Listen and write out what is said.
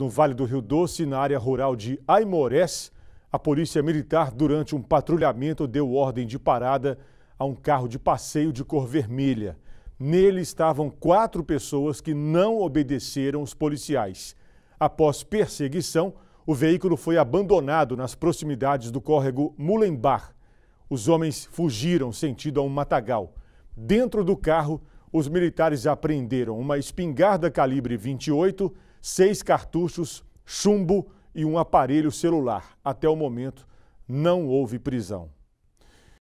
no Vale do Rio Doce, na área rural de Aimorés, a polícia militar, durante um patrulhamento, deu ordem de parada a um carro de passeio de cor vermelha. Nele estavam quatro pessoas que não obedeceram os policiais. Após perseguição, o veículo foi abandonado nas proximidades do córrego Mulembar. Os homens fugiram sentido a um matagal. Dentro do carro, os militares apreenderam uma espingarda calibre 28 seis cartuchos, chumbo e um aparelho celular. Até o momento, não houve prisão.